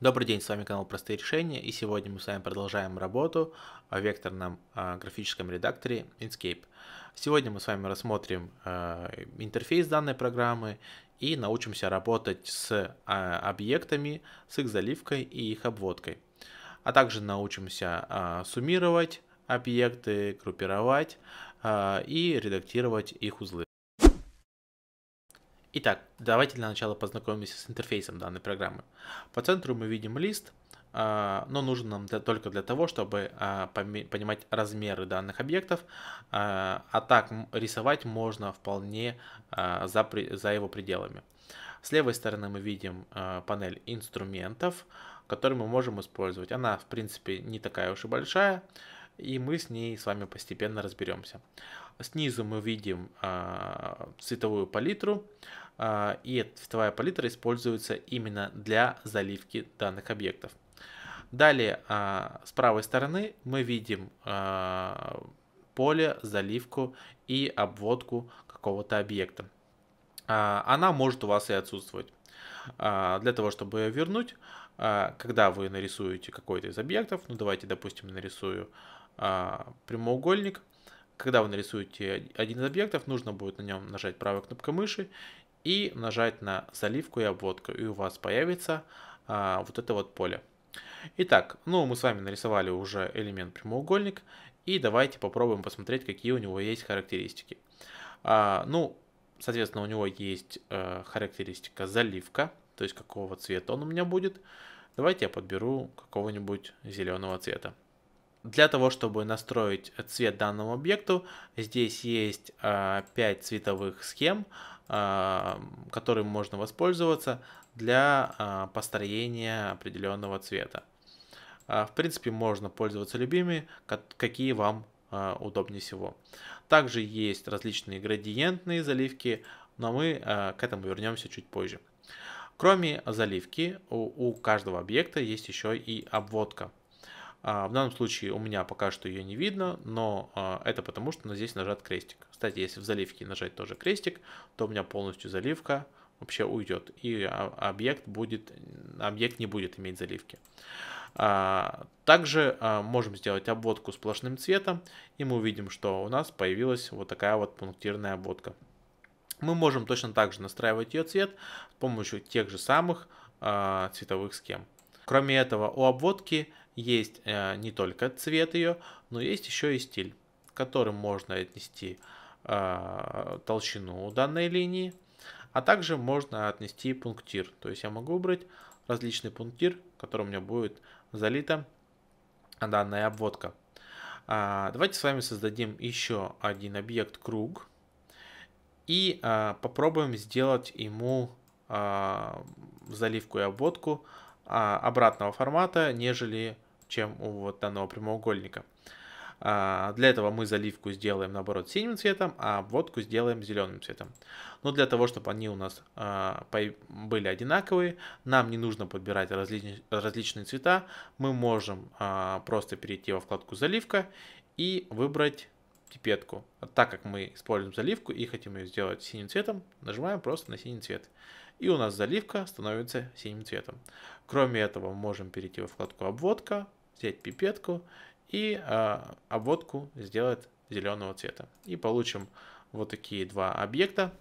Добрый день, с вами канал Простые Решения, и сегодня мы с вами продолжаем работу о векторном э, графическом редакторе Inkscape. Сегодня мы с вами рассмотрим э, интерфейс данной программы и научимся работать с э, объектами, с их заливкой и их обводкой. А также научимся э, суммировать объекты, группировать э, и редактировать их узлы. Итак, давайте для начала познакомимся с интерфейсом данной программы. По центру мы видим лист, а, но нужен нам для, только для того, чтобы а, понимать размеры данных объектов, а, а так рисовать можно вполне за, за его пределами. С левой стороны мы видим панель инструментов, которые мы можем использовать. Она, в принципе, не такая уж и большая, и мы с ней с вами постепенно разберемся. Снизу мы видим цветовую палитру, а, и цветовая палитра используется именно для заливки данных объектов. Далее, а, с правой стороны мы видим а, поле, заливку и обводку какого-то объекта. Она может у вас и отсутствовать. Для того, чтобы ее вернуть, когда вы нарисуете какой-то из объектов, ну давайте, допустим, нарисую прямоугольник, когда вы нарисуете один из объектов, нужно будет на нем нажать правой кнопкой мыши и нажать на заливку и обводку, и у вас появится а, вот это вот поле. Итак, ну мы с вами нарисовали уже элемент прямоугольник, и давайте попробуем посмотреть, какие у него есть характеристики. А, ну, соответственно, у него есть э, характеристика заливка, то есть какого цвета он у меня будет. Давайте я подберу какого-нибудь зеленого цвета. Для того, чтобы настроить цвет данному объекту, здесь есть э, а, 5 цветовых схем, а, которым можно воспользоваться для а, построения определенного цвета. А, в принципе, можно пользоваться любыми, какие вам удобнее всего. Также есть различные градиентные заливки, но мы к этому вернемся чуть позже. Кроме заливки, у каждого объекта есть еще и обводка. А, в данном случае у меня пока что ее не видно, но а, это потому, что здесь нажат крестик. Кстати, если в заливке нажать тоже крестик, то у меня полностью заливка вообще уйдет, и а, объект, будет, объект не будет иметь заливки. Также можем сделать обводку сплошным цветом, и мы увидим, что у нас появилась вот такая вот пунктирная обводка. Мы можем точно так же настраивать ее цвет с помощью тех же самых цветовых схем. Кроме этого, у обводки есть э, не только цвет ее, но есть еще и стиль, которым можно отнести э, толщину данной линии, а также можно отнести пунктир. То есть я могу выбрать различный пунктир, который у меня будет залита данная обводка. А, давайте с вами создадим еще один объект круг и а, попробуем сделать ему а, заливку и обводку а, обратного формата, нежели чем у вот данного прямоугольника. А, для этого мы заливку сделаем, наоборот, синим цветом, а обводку сделаем зеленым цветом. Но для того, чтобы они у нас а, были одинаковые, нам не нужно подбирать различные, различные цвета. Мы можем а, просто перейти во вкладку «Заливка» и выбрать пипетку. Так как мы используем заливку и хотим ее сделать синим цветом, нажимаем просто на синий цвет. И у нас заливка становится синим цветом. Кроме этого, мы можем перейти во вкладку «Обводка», взять пипетку и а, обводку сделать зеленого цвета. И получим вот такие два объекта,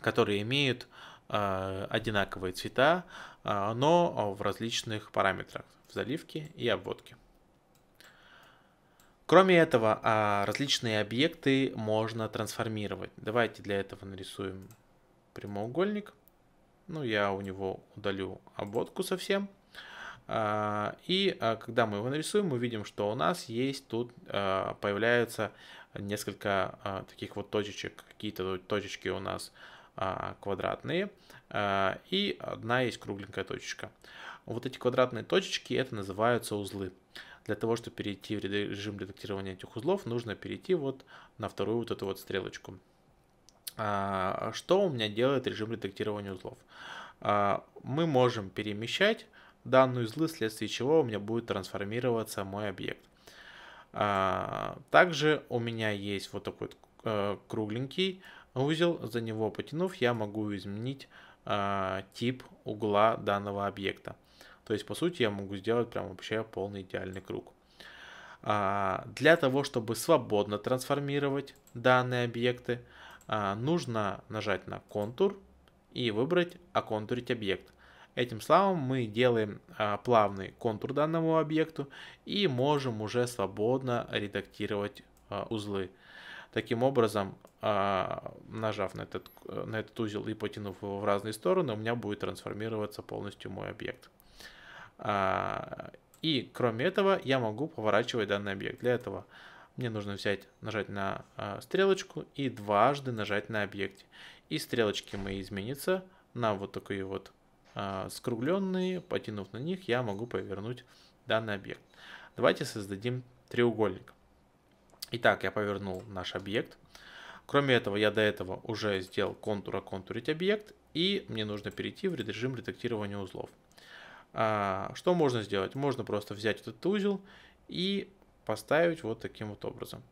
которые имеют а, одинаковые цвета, а, но в различных параметрах, в заливке и обводке. Кроме этого, а, различные объекты можно трансформировать. Давайте для этого нарисуем прямоугольник. Ну, я у него удалю обводку совсем. А, и а, когда мы его нарисуем, мы видим, что у нас есть тут а, появляются несколько таких вот точечек. Какие-то точечки у нас квадратные, и одна есть кругленькая точечка. Вот эти квадратные точечки, это называются узлы. Для того, чтобы перейти в режим редактирования этих узлов, нужно перейти вот на вторую вот эту вот стрелочку. Что у меня делает режим редактирования узлов? Мы можем перемещать данную злы, узлы, вследствие чего у меня будет трансформироваться мой объект. А, также у меня есть вот такой э, кругленький узел, за него потянув, я могу изменить а, тип угла данного объекта. То есть, по сути, я могу сделать прям вообще полный идеальный круг. А, для того, чтобы свободно трансформировать данные объекты, нужно нажать на контур и выбрать «Оконтурить объект». Этим словом мы делаем а, плавный контур данному объекту и можем уже свободно редактировать а, узлы. Таким образом, а, нажав на этот, на этот узел и потянув его в разные стороны, у меня будет трансформироваться полностью мой объект. И кроме этого я могу поворачивать данный объект. Для этого мне нужно взять, нажать на стрелочку и дважды нажать на объекте. И стрелочки мои изменятся на вот такой вот а, скругленные, потянув на них, я могу повернуть данный объект. Давайте создадим треугольник. Итак, я повернул наш объект. Кроме этого, я до этого уже сделал контур, контурить объект, и мне нужно перейти в режим редактирования узлов. А, что можно сделать? Можно просто взять этот узел и поставить вот таким вот образом.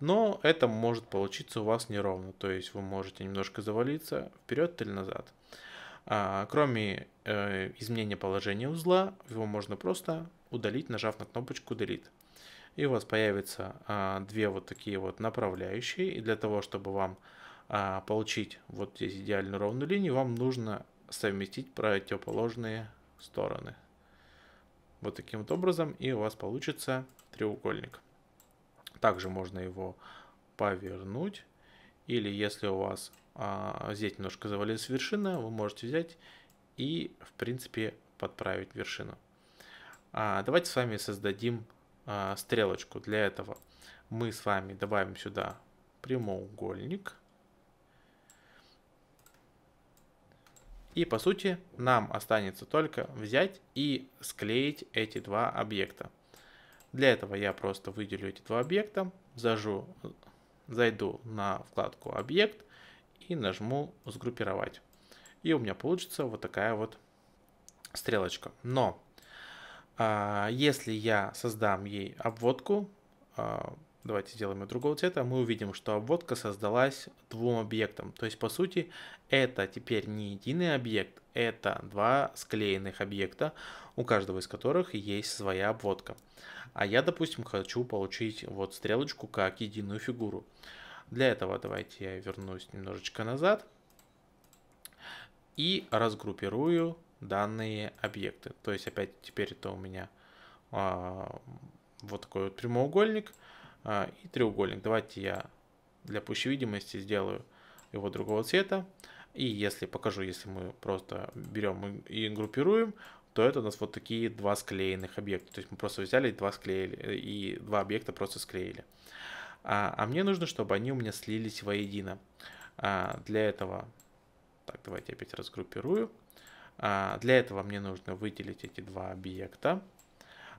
Но это может получиться у вас неровно, то есть вы можете немножко завалиться вперед или назад. А, кроме э, изменения положения узла, его можно просто удалить, нажав на кнопочку Delete. И у вас появятся а, две вот такие вот направляющие. И для того, чтобы вам а, получить вот здесь идеально ровную линию, вам нужно совместить противоположные стороны. Вот таким вот образом. И у вас получится треугольник. Также можно его повернуть. Или если у вас а, здесь немножко завалилась вершина, вы можете взять и, в принципе, подправить вершину. А, давайте с вами создадим а, стрелочку. Для этого мы с вами добавим сюда прямоугольник. И по сути нам останется только взять и склеить эти два объекта. Для этого я просто выделю эти два объекта, зажу, зайду на вкладку объект, и нажму «Сгруппировать». И у меня получится вот такая вот стрелочка. Но а, если я создам ей обводку, а, давайте сделаем ее другого цвета, мы увидим, что обводка создалась двум объектам То есть, по сути, это теперь не единый объект, это два склеенных объекта, у каждого из которых есть своя обводка. А я, допустим, хочу получить вот стрелочку как единую фигуру. Для этого давайте я вернусь немножечко назад и разгруппирую данные объекты. То есть опять теперь это у меня а, вот такой вот прямоугольник а, и треугольник. Давайте я для пущей видимости сделаю его другого цвета. И если покажу, если мы просто берем и группируем, то это у нас вот такие два склеенных объекта. То есть мы просто взяли два склеили и два объекта просто склеили. А, а мне нужно, чтобы они у меня слились воедино. А, для этого, так, давайте опять разгруппирую. А, для этого мне нужно выделить эти два объекта,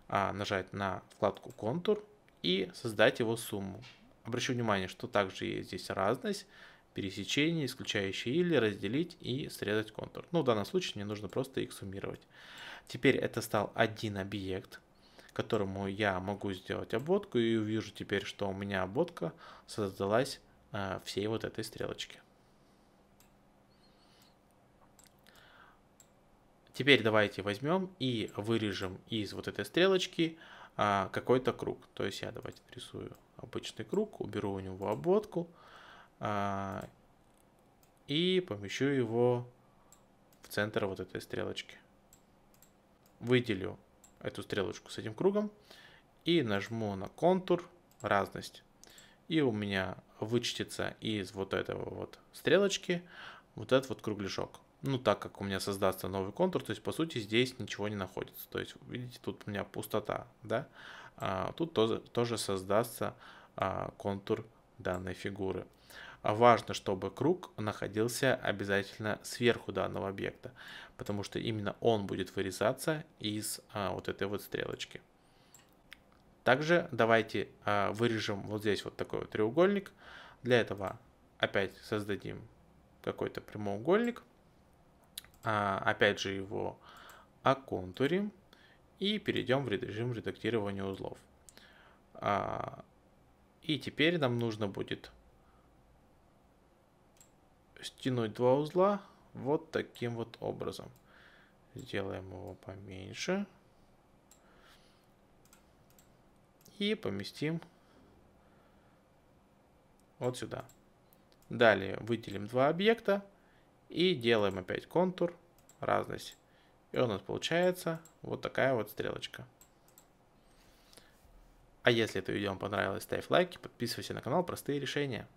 а, нажать на вкладку «Контур» и создать его сумму. Обращу внимание, что также есть здесь разность, пересечение, исключающее или, разделить и срезать контур. Ну, в данном случае мне нужно просто их суммировать. Теперь это стал один объект – которому я могу сделать обводку и увижу теперь, что у меня обводка создалась э, всей вот этой стрелочки. Теперь давайте возьмем и вырежем из вот этой стрелочки э, какой-то круг. То есть я давайте нарисую обычный круг, уберу у него обводку э, и помещу его в центр вот этой стрелочки. Выделю эту стрелочку с этим кругом и нажму на контур разность. И у меня вычтется из вот этого вот стрелочки вот этот вот кругляшок. Ну, так как у меня создастся новый контур, то есть, по сути, здесь ничего не находится. То есть, видите, тут у меня пустота, да? А, тут тоже, тоже создастся а, контур данной фигуры. А важно, чтобы круг находился обязательно сверху данного объекта, потому что именно он будет вырезаться из а, вот этой вот стрелочки. Также давайте а, вырежем вот здесь вот такой вот треугольник. Для этого опять создадим какой-то прямоугольник. А, опять же его оконтурим и перейдем в режим редактирования узлов. А, и теперь нам нужно будет стянуть два узла вот таким вот образом. Сделаем его поменьше. И поместим вот сюда. Далее выделим два объекта и делаем опять контур, разность. И у нас получается вот такая вот стрелочка. А если это видео вам понравилось, ставь лайки, подписывайся на канал, простые решения.